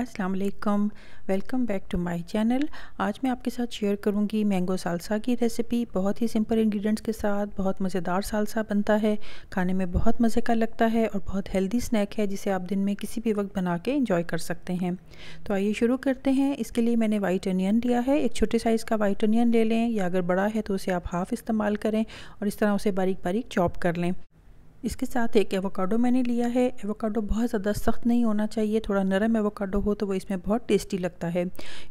असलकम welcome back to my channel आज मैं आपके साथ शेयर करूंगी मैंगो सालसा की रेसिपी बहुत ही सिंपल इंग्रेडिएंट्स के साथ बहुत मज़ेदार सालसा बनता है खाने में बहुत मज़े का लगता है और बहुत हेल्दी स्नैक है जिसे आप दिन में किसी भी वक्त बना के इंजॉय कर सकते हैं तो आइए शुरू करते हैं इसके लिए मैंने वाइट अनियन लिया है एक छोटे साइज़ का वाइट अनियन ले लें या अगर बड़ा है तो उसे आप हाफ़ इस्तेमाल करें और इस तरह उसे बारीक बारीक चॉप कर लें इसके साथ एक एवोकाडो मैंने लिया है एवोकाडो बहुत ज़्यादा सख्त नहीं होना चाहिए थोड़ा नरम एवोकाडो हो तो वो इसमें बहुत टेस्टी लगता है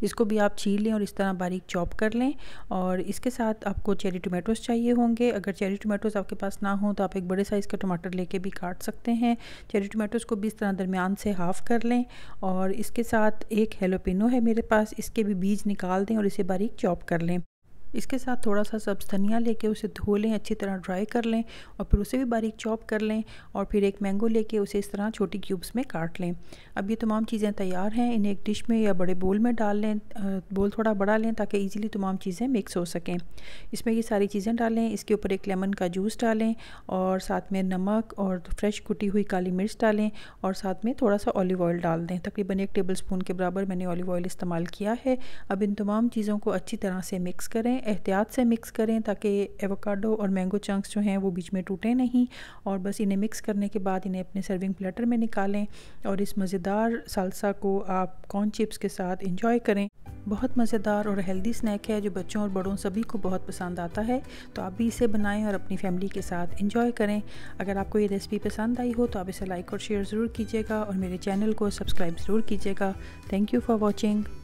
इसको भी आप छील लें और इस तरह बारीक चॉप कर लें और इसके साथ आपको चेरी टोमेटोज़ चाहिए होंगे अगर चेरी टोमेटोज़ आपके पास ना हो तो आप एक बड़े साइज़ का टमाटर लेके भी काट सकते हैं चेरी टोमेटोज़ को भी इस तरह दरमियान से हाफ़ कर लें और इसके साथ एक हेलोपिनो है मेरे पास इसके भी बीज निकाल दें और इसे बारीक चॉप कर लें इसके साथ थोड़ा सा सब्ज धनिया लेके उसे धो लें अच्छी तरह ड्राई कर लें और फिर उसे भी बारीक चॉप कर लें और फिर एक मैंगो लेके उसे इस तरह छोटी क्यूब्स में काट लें अब ये तमाम चीज़ें तैयार हैं इन्हें एक डिश में या बड़े बोल में डाल लें बोल थोड़ा बड़ा लें ताकि ईजिली तमाम चीज़ें मिक्स हो सकें इसमें ये सारी चीज़ें डालें इसके ऊपर एक लेमन का जूस डालें और साथ में नमक और फ्रेश कुटी हुई काली मिर्च डालें और साथ में थोड़ा सा ऑलिव ऑयल डाल दें तकरीबन एक टेबल स्पून के बराबर मैंने ऑलिव ऑयल इस्तेमाल किया है अब इन तमाम चीज़ों को अच्छी तरह से मिक्स करें एहतियात से मिक्स करें ताकि एवोकाडो और मैंगो चंक्स जो हैं वो बीच में टूटें नहीं और बस इन्हें मिक्स करने के बाद इन्हें अपने सर्विंग प्लेटर में निकालें और इस मज़ेदार सालसा को आप कॉर्न चिप्स के साथ इंजॉय करें बहुत मज़ेदार और हेल्दी स्नैक है जो बच्चों और बड़ों सभी को बहुत पसंद आता है तो आप भी इसे बनाएं और अपनी फैमिली के साथ इंजॉय करें अगर आपको ये रेसिपी पसंद आई हो तो आप इसे लाइक और शेयर ज़रूर कीजिएगा और मेरे चैनल को सब्सक्राइब ज़रूर कीजिएगा थैंक यू फॉर वॉचिंग